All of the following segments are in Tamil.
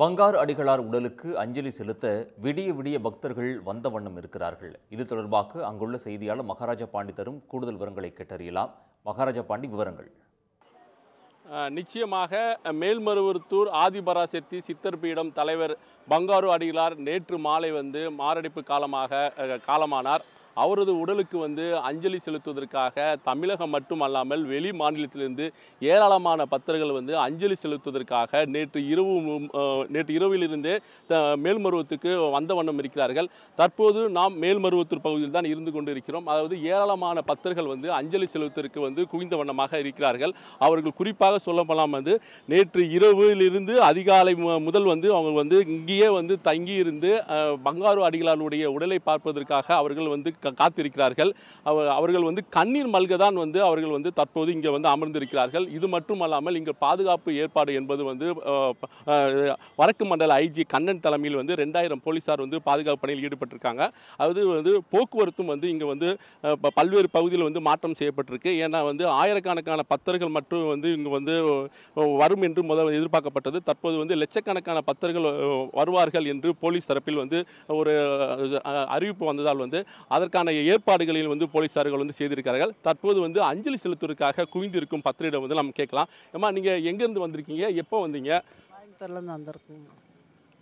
பங்கார் அடிகளார் உடலுக்கு அஞ்சலி செலுத்த விடிய விடிய பக்தர்கள் வந்த வண்ணம் இருக்கிறார்கள் இது தொடர்பாக அங்குள்ள செய்தியாளர் மகாராஜா பாண்டி தரும் கூடுதல் விவரங்களை கேட்டறியலாம் மகாராஜா பாண்டி விவரங்கள் நிச்சயமாக மேல்மருவத்தூர் ஆதிபராசக்தி சித்தர் பீடம் தலைவர் பங்காரு அடிகளார் நேற்று மாலை வந்து மாரடைப்பு காலமாக காலமானார் அவரது உடலுக்கு வந்து அஞ்சலி செலுத்துவதற்காக தமிழகம் மட்டுமல்லாமல் வெளி மாநிலத்திலிருந்து ஏராளமான பத்திரங்கள் வந்து அஞ்சலி செலுத்துவதற்காக நேற்று இரவு நேற்று இரவிலிருந்தே மேல்மருவத்துக்கு வந்த வண்ணம் இருக்கிறார்கள் தற்போது நாம் மேல்மருவத்தூர் பகுதியில் தான் இருந்து கொண்டு இருக்கிறோம் அதாவது ஏராளமான பக்தர்கள் வந்து அஞ்சலி செலுத்துவதற்கு வந்து குவிந்த வண்ணமாக இருக்கிறார்கள் அவர்கள் குறிப்பாக சொல்லப்படலாம் வந்து நேற்று இரவிலிருந்து அதிகாலை முதல் வந்து அவங்க வந்து இங்கேயே வந்து தங்கி இருந்து பங்காரு அடிகளாலுடைய உடலை பார்ப்பதற்காக அவர்கள் வந்து க காத்திருக்கிறார்கள் அவர்கள் வந்து கண்ணீர் மல்க தான் வந்து அவர்கள் வந்து தற்போது இங்கே வந்து அமர்ந்திருக்கிறார்கள் இது மட்டுமல்லாமல் இங்கே பாதுகாப்பு ஏற்பாடு என்பது வந்து வடக்கு மண்டல ஐஜி கண்ணன் தலைமையில் வந்து ரெண்டாயிரம் போலீஸார் வந்து பாதுகாப்பு பணியில் ஈடுபட்டிருக்காங்க அது வந்து போக்குவரத்தும் வந்து இங்கே வந்து பல்வேறு பகுதியில் வந்து மாற்றம் செய்யப்பட்டிருக்கு ஏன்னா வந்து ஆயிரக்கணக்கான பத்தர்கள் மட்டும் வந்து இங்கே வந்து வரும் என்று முதல் எதிர்பார்க்கப்பட்டது தற்போது வந்து லட்சக்கணக்கான பத்தர்கள் வருவார்கள் என்று போலீஸ் தரப்பில் வந்து ஒரு அறிவிப்பு வந்ததால் வந்து அதற்காக அதற்கான ஏற்பாடுகளில் வந்து போலீசார்கள் வந்து செய்திருக்கிறார்கள் தற்போது வந்து அஞ்சலி செலுத்துவதற்காக குவிந்திருக்கும் பத்திரிகை வந்து நம்ம கேட்கலாம் ஏமா நீங்கள் எங்கேருந்து வந்திருக்கீங்க எப்போ வந்தீங்க கோயம்புத்தூர்லேருந்து வந்திருக்கோம்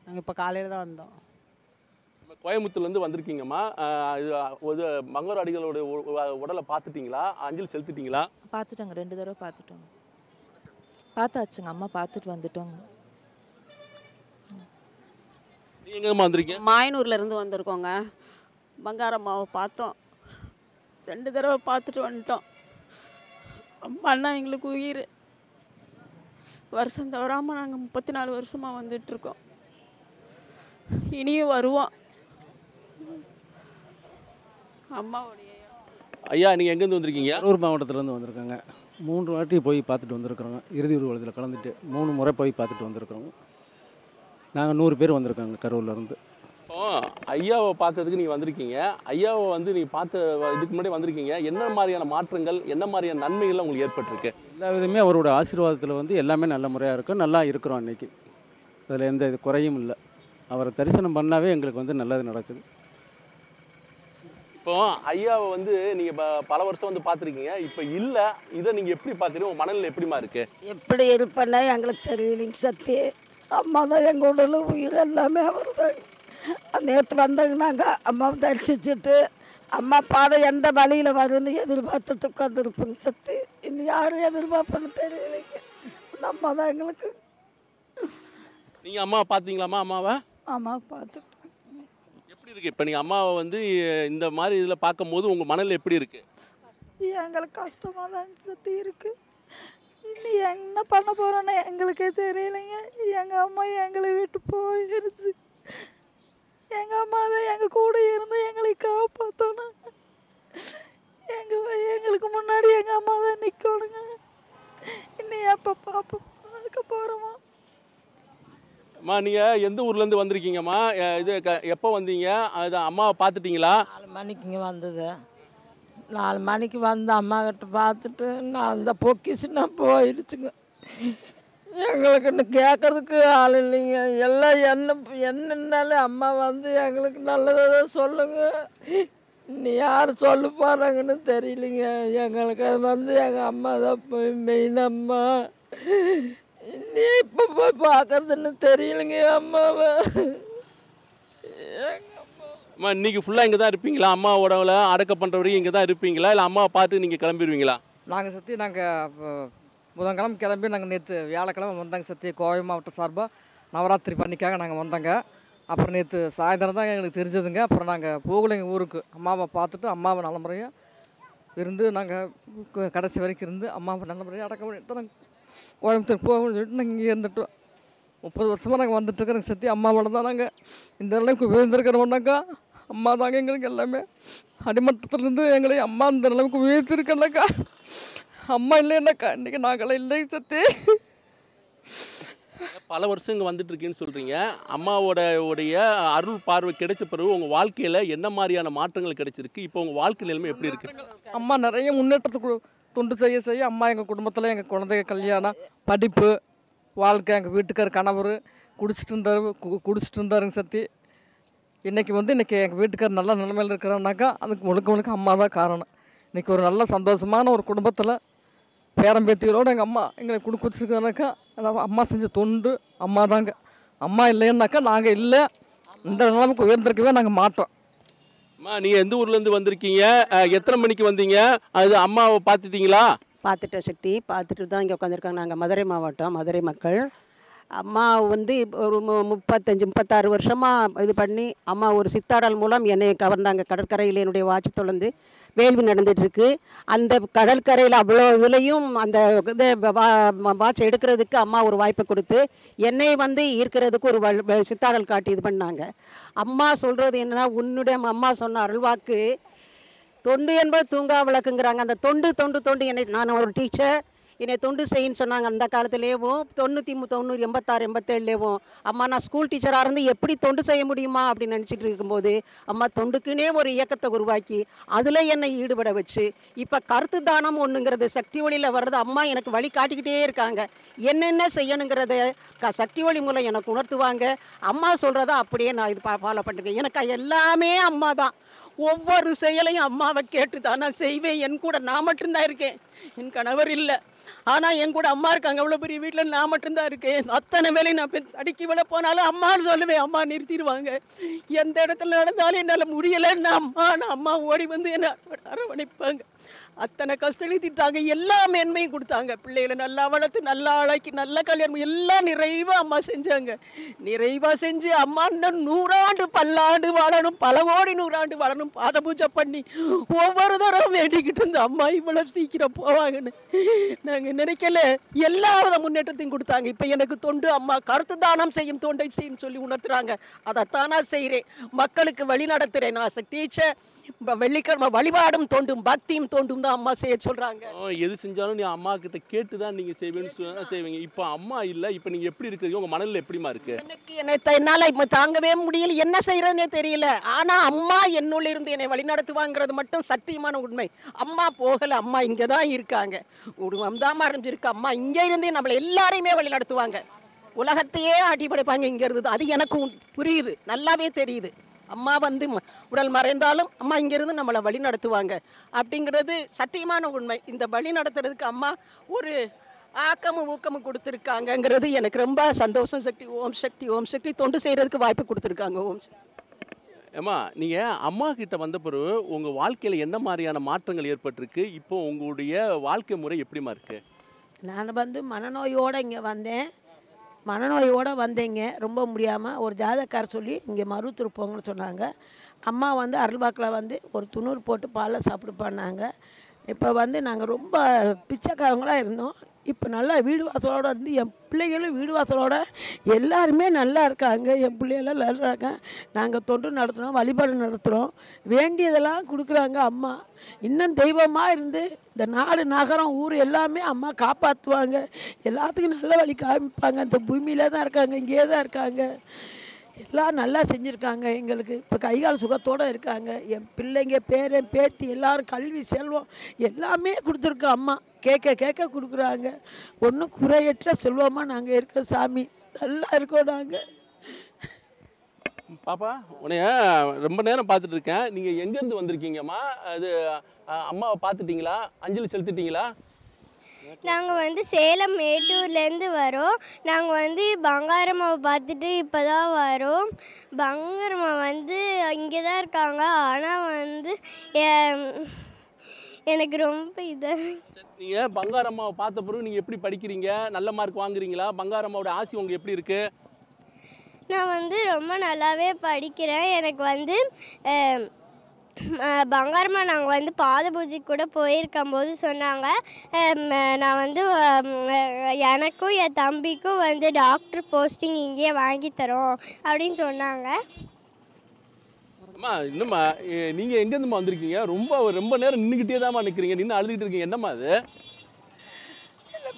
நாங்கள் இப்போ காலையில் தான் வந்தோம் கோயம்புத்தூர்லேருந்து வந்திருக்கீங்கம்மா ஒரு மங்கர் அடிகளோட உடலை பார்த்துட்டிங்களா அஞ்சலி செலுத்திட்டீங்களா பார்த்துட்டோங்க ரெண்டு தடவை பார்த்துட்டோங்க பார்த்தாச்சுங்க அம்மா பார்த்துட்டு வந்துட்டோங்க நீங்கள் வந்திருக்கீங்க மாயனூர்லேருந்து வந்திருக்கோங்க பங்காரம்மாவை பார்த்தோம் ரெண்டு தடவை பார்த்துட்டு வந்துட்டோம் அம்மா அண்ணா எங்களுக்கு உயிர் வருஷம் தவறாமல் நாங்கள் முப்பத்தி நாலு வருஷமாக வந்துட்டுருக்கோம் இனியும் வருவோம் அம்மாவுடைய ஐயா நீங்கள் எங்கேருந்து வந்திருக்கீங்க அரூர் மாவட்டத்துலேருந்து வந்திருக்காங்க மூன்று வாட்டி போய் பார்த்துட்டு வந்திருக்குறோங்க இறுதி ஊர்வலத்தில் கலந்துட்டு மூணு முறை போய் பார்த்துட்டு வந்திருக்குறோங்க நாங்கள் நூறு பேர் வந்திருக்காங்க கரூர்லேருந்து ஐயாவை பார்த்ததுக்கு நீங்கள் வந்திருக்கீங்க ஐயாவை வந்து நீங்கள் பார்த்த இதுக்கு முன்னாடி வந்திருக்கீங்க என்ன மாதிரியான மாற்றங்கள் என்ன மாதிரியான நன்மைகள் உங்களுக்கு ஏற்பட்டிருக்கு எல்லா விதமே அவரோட ஆசீர்வாதத்தில் வந்து எல்லாமே நல்ல முறையாக இருக்கும் நல்லா இருக்கிறோம் அன்றைக்கி அதில் எந்த இது குறையும் இல்லை அவரை தரிசனம் பண்ணாவே எங்களுக்கு வந்து நல்லது நடக்குது இப்போ ஐயாவை வந்து நீங்கள் பல வருஷம் வந்து பார்த்துருக்கீங்க இப்போ இல்லை இதை நீங்கள் எப்படி பார்த்துருங்க உங்கள் மனநிலை எப்படிமா இருக்குது எப்படி இருப்பேன்னா எங்களுக்கு தெரியலிங்க சத்தி அம்மா தான் எங்களோட உயிர் எல்லாமே அவர் தான் நேற்று வந்தங்கன்னாங்க அம்மாவை தரிசிச்சுட்டு அம்மா பாதை எந்த வழியில் வரும்னு எதிர்பார்த்துட்டு உட்காந்துருப்போங்க சத்து இன்னும் யாரும் எதிர்பார்ப்பன்னு தெரியலைங்க அம்மா தான் எங்களுக்கு நீங்கள் அம்மாவை பார்த்தீங்களாம்மா அம்மாவை அம்மாவை பார்த்துட்டு எப்படி இருக்குது இப்போ நீங்கள் அம்மாவை வந்து இந்த மாதிரி இதில் பார்க்கும்போது உங்கள் மனதில் எப்படி இருக்குது எங்களுக்கு கஷ்டமாக தான் சத்தி இருக்குது இன்னும் என்ன பண்ண போகிறோன்னு எங்களுக்கே தெரியலைங்க எங்கள் அம்மா எங்களை விட்டு போயிருச்சு எங்கள் அம்மா தான் எங்கள் கூட இருந்து எங்களை காப்பாற்றணும் எங்கள் எங்களுக்கு முன்னாடி எங்கள் அம்மா தான் நிற்கணுங்க இன்னும் எப்போ பாப்பா பார்க்க போகிறோமா அம்மா நீங்கள் எந்த ஊர்லேருந்து வந்திருக்கீங்கம்மா இது எப்போ வந்தீங்க அது அம்மாவை பார்த்துட்டிங்களா நாலு மணிக்குங்க வந்தது நாலு மணிக்கு வந்து அம்மா கிட்ட பார்த்துட்டு நான் அந்த பொக்கிஷுன்னா போயிடுச்சுங்க எங்களுக்கு இன்னும் கேட்கறதுக்கு ஆள் இல்லைங்க எல்லாம் என்ன என்னன்னாலும் அம்மா வந்து எங்களுக்கு நல்லதாக சொல்லுங்க இன்னும் யார் சொல்ல போகிறாங்கன்னு தெரியலிங்க எங்களுக்கு அது வந்து எங்கள் அம்மா தான் போய் மெயின் அம்மா நீ இப்போ போய் பார்க்குறதுன்னு தெரியலைங்க அம்மாவை அம்மா இன்றைக்கி ஃபுல்லாக இங்கே தான் இருப்பீங்களா அம்மாவோட அடக்க பண்ணுற வரைக்கும் இங்கே தான் இருப்பீங்களா இல்லை அம்மாவை பார்த்து நீங்கள் கிளம்பிடுவீங்களா நாங்கள் சுற்றி நாங்கள் புதன்கிழமை கிளம்பி நாங்கள் நேற்று வியாழக்கிழமை வந்தாங்க சத்திய கோவை மாவட்டம் சார்பாக நவராத்திரி பண்ணிக்காக நாங்கள் வந்தோங்க அப்புறம் நேற்று சாயந்தரம் தான் எங்களுக்கு தெரிஞ்சதுங்க அப்புறம் நாங்கள் போகல எங்கள் ஊருக்கு அம்மாவை பார்த்துட்டு அம்மாவை நல்ல முறையாக இருந்து நாங்கள் கடைசி வரைக்கும் இருந்து அம்மாவை நல்ல முறையாக அடக்க பண்ணிட்டு கோயம்புத்தூர் போகணும்னு சொல்லிட்டு நாங்கள் இங்கே இருந்துட்டோம் முப்பது வருஷமாக நாங்கள் வந்துட்டுருக்கிறோம் சத்தி அம்மாவோட தான் நாங்கள் இந்த அளவுக்கு விழுந்திருக்கிறோம்னாக்கா அம்மா தாங்க எங்களுக்கு எல்லாமே அடிமட்டத்திலேருந்து எங்களை அம்மா இந்த நிலைமைக்கு உயர்த்திருக்கலக்கா அம்மா இல்லைன்னாக்கா இன்றைக்கி நாங்களாம் இல்லை சத்து பல வருஷம் இங்கே இருக்கேன்னு சொல்கிறீங்க அம்மாவோட உடைய அருள் பார்வை கிடைச்ச பிறகு உங்கள் வாழ்க்கையில் என்ன மாதிரியான மாற்றங்கள் கிடைச்சிருக்கு இப்போ உங்கள் வாழ்க்கை நிலைமை எப்படி இருக்குது அம்மா நிறைய முன்னேற்றத்துக்கு தொண்டு செய்ய செய்ய அம்மா எங்கள் குடும்பத்தில் எங்கள் குழந்தைங்க கல்யாணம் படிப்பு வாழ்க்கை எங்கள் வீட்டுக்கார் கணவர் குடிச்சிட்டு இருந்தார் குடிச்சிட்டு இருந்தாருங்க சத்தி இன்றைக்கி வந்து இன்றைக்கி எங்கள் வீட்டுக்கார் நல்ல நிலைமையில் இருக்கிறோன்னாக்கா அதுக்கு முழுக்க முழுக்க அம்மா தான் காரணம் இன்றைக்கி ஒரு நல்ல சந்தோஷமான ஒரு குடும்பத்தில் பேரம் எங்கள் அம்மா எங்களை கொடு கொடுத்துருக்குதுனாக்கா அம்மா செஞ்ச தொண்டு அம்மா தாங்க அம்மா இல்லைன்னாக்கா நாங்கள் இல்லை இந்த நிலைமைக்கு உயர்ந்திருக்கவே நாங்கள் மாட்டோம் அம்மா நீங்கள் எந்த ஊர்லேருந்து வந்திருக்கீங்க எத்தனை மணிக்கு வந்தீங்க அது அம்மாவை பார்த்துட்டீங்களா பார்த்துட்டேன் சக்தி பார்த்துட்டு தான் இங்கே உட்காந்துருக்காங்க நாங்கள் மதுரை மாவட்டம் மதுரை மக்கள் அம்மா வந்து ஒரு முப்பத்தஞ்சு முப்பத்தாறு வருஷமாக இது பண்ணி அம்மா ஒரு சித்தாடல் மூலம் என்னை கவர்ந்தாங்க கடற்கரையில் என்னுடைய வாட்சி தொடர்ந்து வேள்வி நடந்துகிட்ருக்கு அந்த கடற்கரையில் அவ்வளோ இதுலேயும் அந்த இதை வாட்ச் எடுக்கிறதுக்கு அம்மா ஒரு வாய்ப்பை கொடுத்து என்னை வந்து ஈர்க்கிறதுக்கு ஒரு சித்தாடல் காட்டி இது பண்ணாங்க அம்மா சொல்கிறது என்னென்னா உன்னுடைய அம்மா சொன்ன அருள்வாக்கு தொண்டு என்பது தூங்கா விளக்குங்கிறாங்க அந்த தொண்டு தொண்டு தொண்டு என்னை நான் ஒரு டீச்சர் என்னை தொண்டு செய்யின்னு சொன்னாங்க அந்த காலத்துலேயும் தொண்ணூற்றி தொண்ணூறு எண்பத்தாறு எண்பத்தேழுலேயும் அம்மா நான் ஸ்கூல் டீச்சராக இருந்து எப்படி தொண்டு செய்ய முடியுமா அப்படின்னு நினச்சிட்டு இருக்கும்போது அம்மா தொண்டுக்குன்னே ஒரு இயக்கத்தை உருவாக்கி அதில் என்னை ஈடுபட வச்சு இப்போ கருத்து தானம் ஒன்றுங்கிறது சக்தி ஒளியில் வர்றது அம்மா எனக்கு வழி காட்டிக்கிட்டே இருக்காங்க என்னென்ன செய்யணுங்கிறத க சக்தி ஒளி மூலம் எனக்கு உணர்த்துவாங்க அம்மா சொல்கிறத அப்படியே நான் இது ஃபாலோ பண்ணுறேன் எனக்கு எல்லாமே அம்மா தான் ஒவ்வொரு செயலையும் அம்மாவை கேட்டு தான் நான் செய்வேன் என் கூட நான் மட்டும்தான் இருக்கேன் என் கணவர் இல்லை ஆனால் என் கூட அம்மா இருக்காங்க அவ்வளோ பெரிய வீட்டில் நான் மட்டும்தான் இருக்கேன் அத்தனை வேலையும் நான் அடிக்கி வேலை போனாலும் அம்மான்னு சொல்லுவேன் அம்மா நிறுத்திடுவாங்க எந்த இடத்துல நடந்தாலும் என்னால் முடியலை நான் அம்மா நான் அம்மா ஓடி வந்து என்னை அரவணைப்பாங்க அத்தனை கஷ்டங்களையும் தீர்த்தாங்க எல்லா மேன்மையும் கொடுத்தாங்க பிள்ளைகளை நல்லா வளர்த்து நல்லா அழைக்கி நல்லா கல்யாணம் எல்லாம் நிறைவாக அம்மா செஞ்சாங்க நிறைவாக செஞ்சு அம்மா இன்னும் நூறாண்டு பல்லாண்டு வாழணும் பல கோடி நூறாண்டு வாழணும் பாத பூஜை பண்ணி ஒவ்வொரு தரம் வேண்டிக்கிட்டு இருந்த அம்மா இவ்வளோ சீக்கிரம் போவாங்கன்னு நினைக்கல எல்லா வித முன்னேற்றத்தையும் கொடுத்தாங்க இப்போ எனக்கு தொண்டு அம்மா கருத்து தானம் செய்யும் தொண்டை செய்யும் சொல்லி உணர்த்துறாங்க அதை தானா செய்கிறேன் மக்களுக்கு வழி நடத்துகிறேன் நான் டீச்சர் வெள்ளிக்கிழமை வழிபாடும் தோண்டும் பக்தியும் தோண்டும் தான் அம்மா செய்ய சொல்கிறாங்க எது செஞ்சாலும் நீ அம்மா கிட்ட கேட்டு தான் நீங்கள் செய்வேன்னு செய்வீங்க இப்போ அம்மா இல்லை இப்போ நீங்கள் எப்படி இருக்கிறீங்க உங்கள் மனதில் எப்படிமா இருக்கு எனக்கு என்னை என்னால் இப்போ தாங்கவே முடியல என்ன செய்கிறதுனே தெரியல ஆனால் அம்மா என்னுள்ள இருந்து என்னை வழிநடத்துவாங்கிறது மட்டும் சத்தியமான உண்மை அம்மா போகலை அம்மா இங்கே தான் இருக்காங்க உதாரணம் இருக்கு அம்மா இங்கே இருந்தே நம்மளை எல்லாரையுமே வழி நடத்துவாங்க உலகத்தையே ஆட்டி படைப்பாங்க இங்கே இருந்தது அது எனக்கு புரியுது நல்லாவே தெரியுது அம்மா வந்து உடல் மறைந்தாலும் அம்மா இங்கேருந்து நம்மளை வழி நடத்துவாங்க அப்படிங்கிறது சத்தியமான உண்மை இந்த வழி நடத்துறதுக்கு அம்மா ஒரு ஆக்கமும் ஊக்கமும் கொடுத்துருக்காங்கங்கிறது எனக்கு ரொம்ப சந்தோஷம் சக்தி ஓம் சக்தி ஓம் சக்தி தொண்டு செய்கிறதுக்கு வாய்ப்பு கொடுத்துருக்காங்க ஓம் சக்தி ஏம்மா நீங்கள் அம்மா கிட்ட வந்த பிறகு உங்கள் வாழ்க்கையில் என்ன மாதிரியான மாற்றங்கள் ஏற்பட்டிருக்கு இப்போ உங்களுடைய வாழ்க்கை முறை எப்படிமா இருக்குது நான் வந்து மனநோயோடு இங்கே வந்தேன் மனநோயோடு வந்தேங்க ரொம்ப முடியாமல் ஒரு ஜாதகார சொல்லி இங்கே மருத்துவர் போங்கன்னு சொன்னாங்க அம்மா வந்து அருள்பாக்கில் வந்து ஒரு துணூர் போட்டு பாலில் சாப்பிடு பண்ணாங்க இப்போ வந்து நாங்கள் ரொம்ப பிச்சைக்காரங்களாக இருந்தோம் இப்போ நல்லா வீடு வாசலோடு இருந்து என் பிள்ளைகளும் வீடு வாசலோடு எல்லாருமே நல்லா இருக்காங்க என் பிள்ளையெல்லாம் நல்லா இருக்காங்க நாங்கள் தொண்டு நடத்துகிறோம் வழிபாடு நடத்துகிறோம் வேண்டியதெல்லாம் கொடுக்குறாங்க அம்மா இன்னும் தெய்வமாக இருந்து இந்த நாடு நகரம் ஊர் எல்லாமே அம்மா காப்பாற்றுவாங்க எல்லாத்துக்கும் நல்ல வழி காமிப்பாங்க இந்த பூமியில் தான் இருக்காங்க இங்கேயே தான் இருக்காங்க எல்லாம் நல்லா செஞ்சுருக்காங்க எங்களுக்கு இப்போ கைகால் சுகத்தோடு இருக்காங்க என் பிள்ளைங்க பேரன் பேத்தி எல்லோரும் கல்வி செல்வம் எல்லாமே கொடுத்துருக்கு அம்மா கேட்க கேட்க கொடுக்குறாங்க ஒன்றும் குறையற்ற செல்வமாக நாங்கள் இருக்கோம் சாமி நல்லா இருக்கோம் நாங்கள் பாப்பா உனைய ரொம்ப நேரம் பார்த்துட்டு இருக்கேன் நீங்கள் எங்கேருந்து வந்திருக்கீங்கம்மா அது அம்மாவை பார்த்துட்டீங்களா அஞ்சலி செலுத்திட்டீங்களா நாங்கள் வந்து சேலம் மேட்டூர்லேருந்து வரோம் நாங்கள் வந்து பங்காரம்மாவை பார்த்துட்டு இப்போ தான் வரோம் பங்காரம்மா வந்து இங்கே தான் இருக்காங்க ஆனால் வந்து எனக்கு ரொம்ப இதாக நீங்கள் பங்காரம்மாவை பார்த்த பிறகு நீங்கள் எப்படி படிக்கிறீங்க நல்ல மார்க் வாங்குறீங்களா பங்காரம்மாவோட ஆசி உங்களுக்கு எப்படி இருக்குது நான் வந்து ரொம்ப நல்லாவே படிக்கிறேன் எனக்கு வந்து பங்காரமா நாங்கள் வந்து பாத பூஜைக்கு கூட போயிருக்கும் போது சொன்னாங்க நான் வந்து எனக்கும் என் தம்பிக்கும் வந்து டாக்டர் போஸ்டிங் இங்கேயே வாங்கித்தரோம் தரோம் அப்படின்னு சொன்னாங்க அம்மா என்னம்மா நீங்கள் எங்கேருந்துமா வந்திருக்கீங்க ரொம்ப ரொம்ப நேரம் நின்றுக்கிட்டே தான்மா நிற்கிறீங்க நின்று அழுதுகிட்டு இருக்கீங்க என்னம்மா அது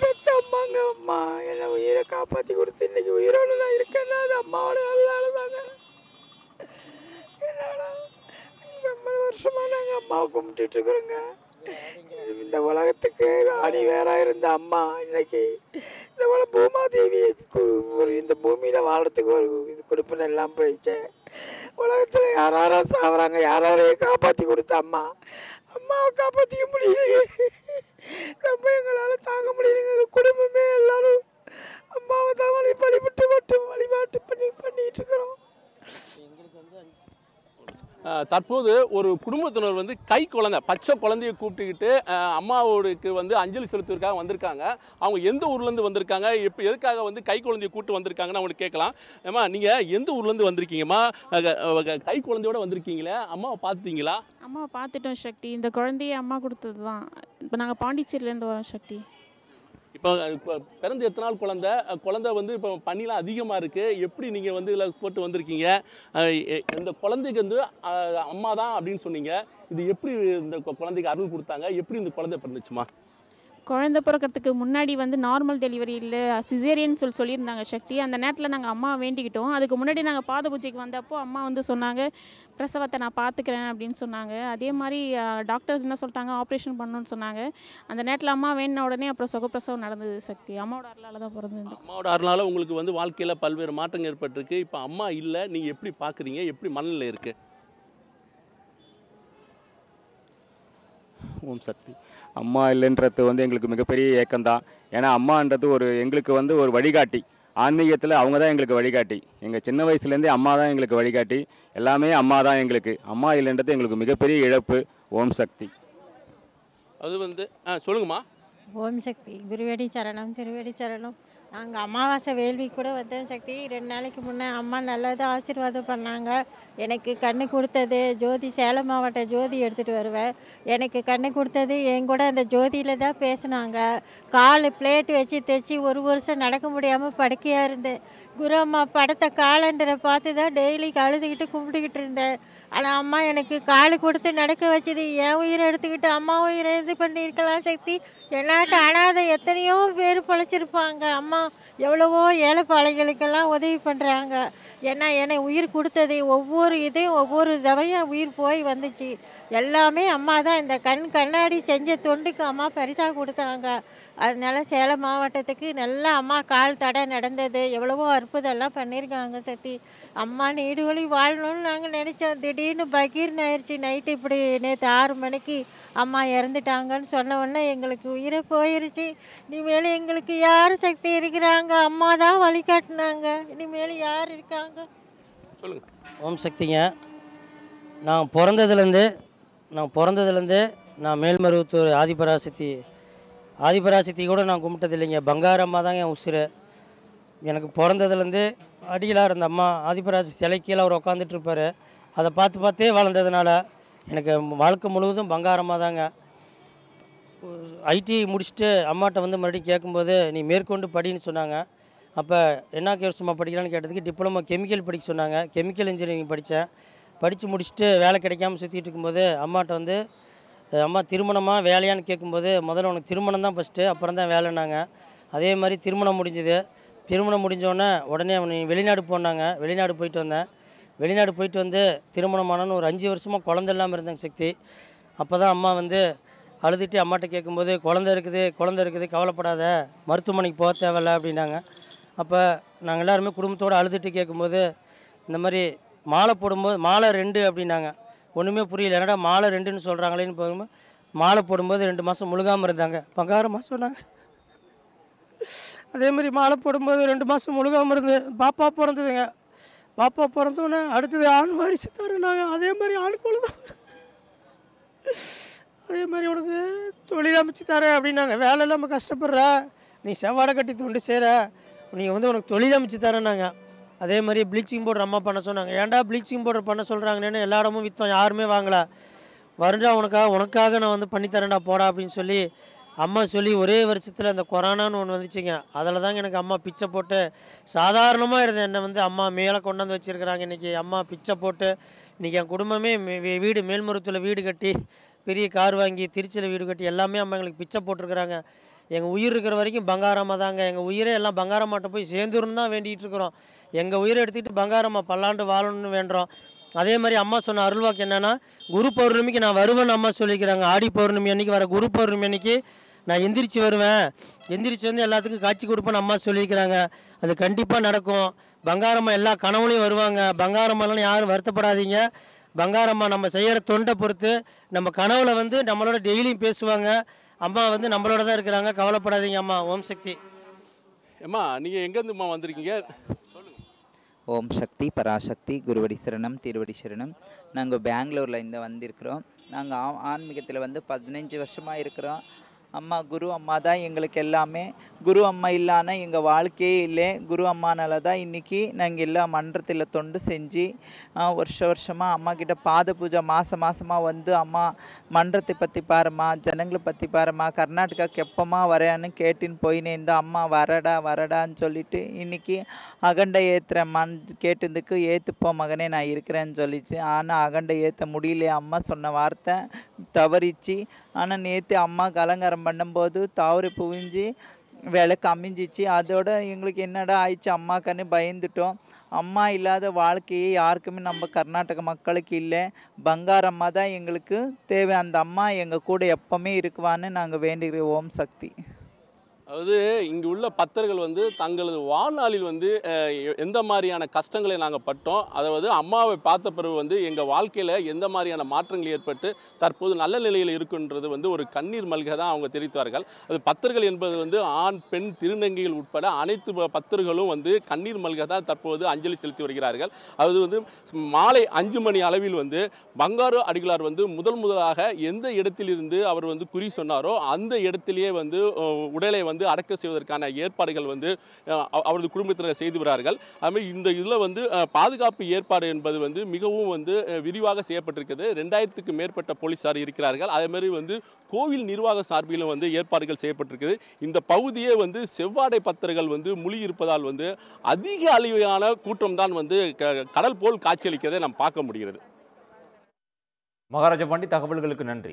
பெத்த அம்மாங்க அம்மா என்ன உயிரை காப்பாற்றி கொடுத்து இன்னைக்கு உயிரோடு நான் இருக்கேன்னா அது அம்மாவோட அல்லால தாங்க ரொம்ப வருஷமாக நாங்கள் அம்மாவை கும்பிட்டுட்டு இருக்கிறோங்க இந்த உலகத்துக்கு ஆடி வேற இருந்த அம்மா இன்னைக்கு இந்த உலக பூமாதேவி ஒரு இந்த பூமியில் வாழறதுக்கு ஒரு இது கொடுப்புன்னு எல்லாம் போயிடுச்சேன் உலகத்தில் யார் சாப்பிட்றாங்க யாரையும் காப்பாற்றி கொடுத்த அம்மா அம்மாவை காப்பாற்றிக்க முடியலையே ரொம்ப எங்களால் தாங்க முடியலைங்க குடும்பமே எல்லாரும் அம்மாவை தான் வழிபடிபட்டு மட்டும் வழிபாட்டு பண்ணி பண்ணிகிட்டு இருக்கிறோம் தற்போது ஒரு குடும்பத்தினர் வந்து கை குழந்தை பச்சை குழந்தைய கூப்பிட்டுக்கிட்டு அம்மாவோடுக்கு வந்து அஞ்சலி செலுத்துவதற்காக வந்திருக்காங்க அவங்க எந்த ஊர்லேருந்து வந்திருக்காங்க இப்போ எதுக்காக வந்து கை குழந்தைய கூப்பிட்டு வந்திருக்காங்கன்னு அவங்களுக்கு கேட்கலாம் ஏம்மா நீங்கள் எந்த ஊர்லேருந்து வந்திருக்கீங்கம்மா கை குழந்தையோட வந்திருக்கீங்களே அம்மாவை பார்த்துட்டீங்களா அம்மாவை பார்த்துட்டோம் சக்தி இந்த குழந்தைய அம்மா கொடுத்தது தான் இப்போ நாங்கள் பாண்டிச்சேரியிலேருந்து வரோம் சக்தி இப்போ பிறந்த எத்தனை நாள் குழந்த குழந்த வந்து இப்போ பனிலாம் அதிகமாக இருக்குது எப்படி நீங்கள் வந்து இதில் போட்டு வந்திருக்கீங்க இந்த குழந்தைக்கு வந்து அம்மா தான் அப்படின்னு சொன்னீங்க இது எப்படி இந்த குழந்தைக்கு அருள் கொடுத்தாங்க எப்படி இந்த குழந்தை பிறந்துச்சுமா குழந்த பிறக்கிறதுக்கு முன்னாடி வந்து நார்மல் டெலிவரி இல்லை சிசேரியன் சொல்லி சொல்லியிருந்தாங்க சக்தி அந்த நேரத்தில் நாங்கள் அம்மா வேண்டிக்கிட்டோம் அதுக்கு முன்னாடி நாங்கள் பாத பூஜைக்கு வந்தப்போ அம்மா வந்து சொன்னாங்க பிரசவத்தை நான் பார்த்துக்கிறேன் அப்படின்னு சொன்னாங்க அதே மாதிரி டாக்டர் என்ன சொல்லிட்டாங்க ஆப்ரேஷன் பண்ணணும்னு சொன்னாங்க அந்த நேரத்தில் அம்மா வேணுன உடனே அப்புறம் சுகப்பிரசவம் நடந்தது சக்தி அம்மாவோட அருளால் தான் பிறந்தது அம்மாவோட அருளால் உங்களுக்கு வந்து வாழ்க்கையில் பல்வேறு மாற்றங்கள் ஏற்பட்டிருக்கு இப்போ அம்மா இல்லை நீங்கள் எப்படி பார்க்குறீங்க எப்படி மனநிலை இருக்குது ஓம் சக்தி அம்மா இல்லைன்றது வந்து எங்களுக்கு மிகப்பெரிய ஏக்கம்தான் ஏன்னா அம்மான்றது ஒரு எங்களுக்கு வந்து ஒரு வழிகாட்டி ஆன்மீகத்தில் அவங்க தான் எங்களுக்கு வழிகாட்டி எங்கள் சின்ன வயசுலேருந்தே அம்மா தான் எங்களுக்கு வழிகாட்டி எல்லாமே அம்மா தான் எங்களுக்கு அம்மா இல்லைன்றது எங்களுக்கு மிகப்பெரிய இழப்பு ஓம் சக்தி அது வந்து ஆ சொல்லுங்கம்மா ஓம் சக்தி குருவேடி சரணம் திருவேடி சரணம் நாங்கள் அமாவாசை வேள்வி கூட வந்தோம் சக்தி ரெண்டு நாளைக்கு முன்னே அம்மா நல்லதாக ஆசீர்வாதம் பண்ணாங்க எனக்கு கண்ணு கொடுத்தது ஜோதி சேலம் மாவட்ட ஜோதி எடுத்துகிட்டு வருவேன் எனக்கு கண்ணு கொடுத்தது என் கூட அந்த ஜோதியில் தான் பேசினாங்க காலு பிளேட்டு வச்சு தைச்சி ஒரு வருஷம் நடக்க முடியாமல் படுக்கையாக இருந்தேன் குரு அம்மா படத்தை காலண்டரை பார்த்து தான் டெய்லி கழுதுகிட்டு கும்பிட்டுக்கிட்டு இருந்தேன் ஆனால் அம்மா எனக்கு காலு கொடுத்து நடக்க வச்சது என் உயிரை எடுத்துக்கிட்டு அம்மா உயிரை இது பண்ணியிருக்கலாம் சக்தி என்னாட்டு அனாதை எத்தனையோ பேர் பழைச்சிருப்பாங்க அம்மா எவ்வளவோ ஏழைப்பாளைகளுக்கெல்லாம் உதவி பண்ணுறாங்க ஏன்னா என்னை உயிர் கொடுத்தது ஒவ்வொரு இதையும் ஒவ்வொரு தவையும் உயிர் போய் வந்துச்சு எல்லாமே அம்மா தான் இந்த கண் கண்ணாடி செஞ்ச தொண்டுக்கு அம்மா பரிசாக கொடுத்தாங்க அதனால சேலம் மாவட்டத்துக்கு நல்லா அம்மா கால் தடை நடந்தது எவ்வளவோ அற்புதம்லாம் பண்ணியிருக்காங்க சத்தி அம்மா நீடுவழி வாழணும்னு நாங்கள் நினச்சோம் திடீர்னு பகீர்னு ஆயிடுச்சு நைட்டு இப்படி நேற்று ஆறு மணிக்கு அம்மா இறந்துட்டாங்கன்னு சொன்ன உடனே எங்களுக்கு உயிரை போயிடுச்சு இனிமேல் எங்களுக்கு யார் சக்தி இருக்கிறாங்க அம்மா தான் வழிகாட்டினாங்க இனிமேல் யார் இருக்காங்க சொல்லுங்கள் ஓம் சக்திங்க நான் பிறந்ததுலேருந்து நான் பிறந்ததுலேருந்து நான் மேல்மருவத்தூர் ஆதிபராசக்தி ஆதிபராசக்தி கூட நான் கும்பிட்டதில்லைங்க அம்மா தாங்க என் உசுறு எனக்கு பிறந்ததுலேருந்து அடியிலாக இருந்த அம்மா ஆதிபராசி சிலை கீழே அவர் உட்காந்துட்ருப்பார் அதை பார்த்து பார்த்தே வளர்ந்ததுனால எனக்கு வாழ்க்கை முழுவதும் பங்காரமாக தாங்க ஐடி முடிச்சுட்டு அம்மாட்ட வந்து மறுபடியும் கேட்கும்போது நீ மேற்கொண்டு படின்னு சொன்னாங்க அப்போ என்ன சும்மா படிக்கலான்னு கேட்டதுக்கு டிப்ளமோ கெமிக்கல் படிக்க சொன்னாங்க கெமிக்கல் இன்ஜினியரிங் படித்தேன் படித்து முடிச்சுட்டு வேலை கிடைக்காமல் சுற்றிட்டு இருக்கும்போது அம்மாட்ட வந்து அம்மா திருமணமாக வேலையான்னு கேட்கும்போது முதல்ல உனக்கு திருமணம் தான் ஃபஸ்ட்டு அப்புறம் தான் வேலைன்னாங்க அதே மாதிரி திருமணம் முடிஞ்சுது திருமணம் முடிஞ்சோடனே உடனே அவன் வெளிநாடு போனாங்க வெளிநாடு போயிட்டு வந்தேன் வெளிநாடு போயிட்டு வந்து திருமணமானன்னு ஒரு அஞ்சு வருஷமாக குழந்த இல்லாமல் இருந்தாங்க சக்தி அப்போ தான் அம்மா வந்து அழுதுட்டு அம்மாட்ட கேட்கும்போது குழந்த இருக்குது குழந்த இருக்குது கவலைப்படாத மருத்துவமனைக்கு போக தேவையில்ல அப்படின்னாங்க அப்போ நாங்கள் எல்லாருமே குடும்பத்தோடு அழுதுட்டு கேட்கும்போது இந்த மாதிரி மாலை போடும்போது மாலை ரெண்டு அப்படின்னாங்க ஒன்றுமே புரியல என்னடா மாலை ரெண்டுன்னு சொல்கிறாங்களேன்னு போகும்போது மாலை போடும்போது ரெண்டு மாதம் முழுகாமல் இருந்தாங்க மாதம் சொன்னாங்க அதேமாதிரி மாலை போடும்போது ரெண்டு மாதம் முழுகாமல் இருந்து பாப்பா பிறந்ததுங்க பாப்பா பிறந்தோன்னே அடுத்தது ஆண் வாரிசு தருனாங்க அதே மாதிரி ஆண் குழந்தை அதே மாதிரி உனக்கு தொழில் அமைச்சு தரேன் அப்படின்னாங்க வேலை இல்லாமல் கஷ்டப்படுற நீ செவ்வாடை கட்டி தொண்டு செய்கிற நீங்கள் வந்து உனக்கு தொழில் அமைச்சு தரேன்னாங்க அதே மாதிரி ப்ளீச்சிங் பவுடர் அம்மா பண்ண சொன்னாங்க ஏன்டா ப்ளீச்சிங் பவுடர் பண்ண சொல்கிறாங்கன்னு எல்லா இடமும் விற்றோம் யாருமே வாங்கல வருண்டா உனக்காக உனக்காக நான் வந்து பண்ணித்தரேன்டா போடா அப்படின்னு சொல்லி அம்மா சொல்லி ஒரே வருஷத்தில் அந்த கொரோனான்னு ஒன்று வந்துச்சுங்க அதில் தாங்க எனக்கு அம்மா பிச்சை போட்டு சாதாரணமாக இருந்தது என்னை வந்து அம்மா மேலே கொண்டாந்து வச்சுருக்கிறாங்க இன்றைக்கி அம்மா பிச்சை போட்டு இன்றைக்கி என் குடும்பமே வீடு மேல்மருவத்தில் வீடு கட்டி பெரிய கார் வாங்கி திருச்சியில் வீடு கட்டி எல்லாமே அம்மா எங்களுக்கு பிச்சை போட்டிருக்கிறாங்க எங்கள் உயிர் இருக்கிற வரைக்கும் பங்காரமாக தாங்க எங்கள் உயிரே எல்லாம் பங்காரமாட்டை போய் சேர்ந்துருன்னு தான் வேண்டிகிட்டு இருக்கிறோம் எங்கள் உயிரை எடுத்துக்கிட்டு பங்காரம்மா பல்லாண்டு வாழணும்னு வேண்டுறோம் அதே மாதிரி அம்மா சொன்ன அருள்வாக்கு என்னென்னா குரு பௌர்ணமிக்கு நான் வருவேன் அம்மா சொல்லிக்கிறாங்க ஆடி பௌர்ணமி அன்றைக்கி வர குரு பௌர்ணமி அன்றைக்கி நான் எந்திரிச்சு வருவேன் எந்திரிச்சு வந்து எல்லாத்துக்கும் காட்சி கொடுப்பேன்னு அம்மா சொல்லியிருக்கிறாங்க அது கண்டிப்பாக நடக்கும் பங்காரம்மா எல்லா கனவுலையும் வருவாங்க பங்காரம்மாலாம் யாரும் வருத்தப்படாதீங்க பங்காரம்மா நம்ம செய்கிற தொண்டை பொறுத்து நம்ம கனவுல வந்து நம்மளோட டெய்லியும் பேசுவாங்க அம்மா வந்து நம்மளோட தான் இருக்கிறாங்க கவலைப்படாதீங்க அம்மா ஓம் சக்தி அம்மா நீங்கள் எங்கேருந்துமா வந்திருக்கீங்க ஓம் சக்தி பராசக்தி குருவடி சரணம் திருவடி சரணம் நாங்கள் பெங்களூரில் இந்த வந்திருக்கிறோம் நாங்கள் ஆன்மீகத்தில் வந்து பதினஞ்சு வருஷமாக இருக்கிறோம் அம்மா குரு அம்மா தான் எங்களுக்கு எல்லாமே குரு அம்மா இல்லான எங்கள் வாழ்க்கையே இல்லை குரு அம்மானால தான் இன்றைக்கி நாங்கள் எல்லா மன்றத்தில் தொண்டு செஞ்சு வருஷ வருஷமாக அம்மா கிட்ட பாத பூஜை மாதம் மாதமாக வந்து அம்மா மன்றத்தை பற்றி பாருமா ஜனங்களை பற்றி பாருமா கர்நாடகாவுக்கு கெப்பமாக வரேன்னு கேட்டின்னு போயினே இந்த அம்மா வரடா வரடான்னு சொல்லிட்டு இன்றைக்கி அகண்டை ஏற்றுறம்மான்னு கேட்டதுக்கு ஏற்றுப்போ மகனே நான் இருக்கிறேன்னு சொல்லிச்சு ஆனால் அகண்டை ஏற்ற முடியலையே அம்மா சொன்ன வார்த்தை தவறிச்சு ஆனால் நேற்று அம்மா கலங்கரம் நமஸ்காரம் பண்ணும்போது தவறு புவிஞ்சி விலை கம்மிஞ்சிச்சு அதோட எங்களுக்கு என்னடா ஆயிடுச்சு அம்மாக்கான்னு பயந்துட்டோம் அம்மா இல்லாத வாழ்க்கையே யாருக்குமே நம்ம கர்நாடக மக்களுக்கு இல்லை பங்காரம்மா தான் எங்களுக்கு தேவை அந்த அம்மா எங்கள் கூட எப்போவுமே இருக்குவான்னு நாங்கள் வேண்டுகிறோம் ஓம் சக்தி அதாவது இங்கே உள்ள பத்தர்கள் வந்து தங்களது வாழ்நாளில் வந்து எந்த மாதிரியான கஷ்டங்களை நாங்கள் பட்டோம் அதாவது அம்மாவை பார்த்த பிறகு வந்து எங்கள் வாழ்க்கையில் எந்த மாதிரியான மாற்றங்கள் ஏற்பட்டு தற்போது நல்ல நிலையில் இருக்குன்றது வந்து ஒரு கண்ணீர் மல்க தான் அவங்க தெரிவித்தார்கள் அது பத்தர்கள் என்பது வந்து ஆண் பெண் திருநங்கைகள் உட்பட அனைத்து பத்தர்களும் வந்து கண்ணீர் மல்க தான் தற்போது அஞ்சலி செலுத்தி வருகிறார்கள் அது வந்து மாலை அஞ்சு மணி அளவில் வந்து பங்காரு அடிகளார் வந்து முதல் முதலாக எந்த இடத்திலிருந்து அவர் வந்து குறி சொன்னாரோ அந்த இடத்திலேயே வந்து உடலை வந்து வந்து அடக்கம் செய்வதற்கான ஏற்பாடுகள் வந்து அவரது குடும்பத்தினர் செய்து வரார்கள் அதுமாதிரி இந்த இதில் வந்து பாதுகாப்பு ஏற்பாடு என்பது வந்து மிகவும் வந்து விரிவாக செய்யப்பட்டிருக்கிறது ரெண்டாயிரத்துக்கு மேற்பட்ட போலீஸார் இருக்கிறார்கள் அதேமாதிரி வந்து கோவில் நிர்வாக சார்பிலும் வந்து ஏற்பாடுகள் செய்யப்பட்டிருக்குது இந்த பகுதியே வந்து செவ்வாடை பத்தர்கள் வந்து மொழி இருப்பதால் வந்து அதிக அழிவையான கூட்டம் தான் வந்து கடல் போல் காட்சியளிக்கிறதை நாம் பார்க்க முடிகிறது மகாராஜா பாண்டி தகவல்களுக்கு நன்றி